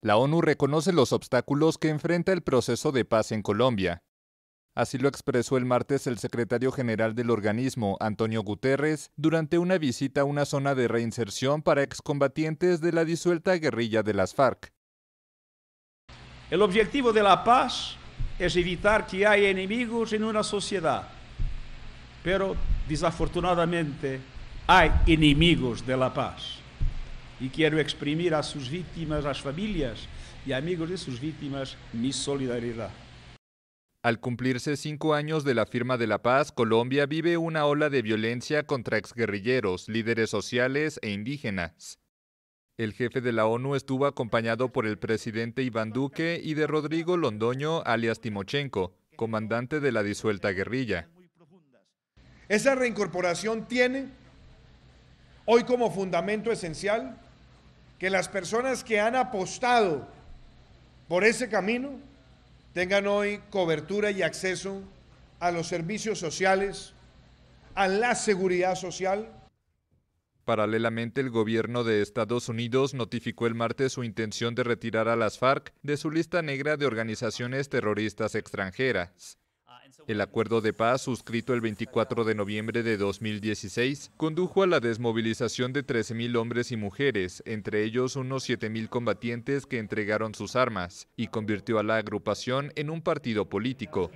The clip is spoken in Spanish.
La ONU reconoce los obstáculos que enfrenta el proceso de paz en Colombia. Así lo expresó el martes el secretario general del organismo, Antonio Guterres, durante una visita a una zona de reinserción para excombatientes de la disuelta guerrilla de las FARC. El objetivo de la paz es evitar que haya enemigos en una sociedad, pero desafortunadamente hay enemigos de la paz. Y e quiero exprimir a sus a las familias y e amigos de sus víctimas mi solidaridad. Al cumplirse cinco años de la firma de la paz, Colombia vive una ola de violencia contra exguerrilleros, líderes sociales e indígenas. El jefe de la ONU estuvo acompañado por el presidente Iván Duque y de Rodrigo Londoño, alias Timochenko, comandante de la disuelta guerrilla. Esa reincorporación tiene hoy como fundamento esencial que las personas que han apostado por ese camino tengan hoy cobertura y acceso a los servicios sociales, a la seguridad social. Paralelamente, el gobierno de Estados Unidos notificó el martes su intención de retirar a las FARC de su lista negra de organizaciones terroristas extranjeras. El acuerdo de paz, suscrito el 24 de noviembre de 2016, condujo a la desmovilización de 13.000 hombres y mujeres, entre ellos unos 7.000 combatientes que entregaron sus armas, y convirtió a la agrupación en un partido político.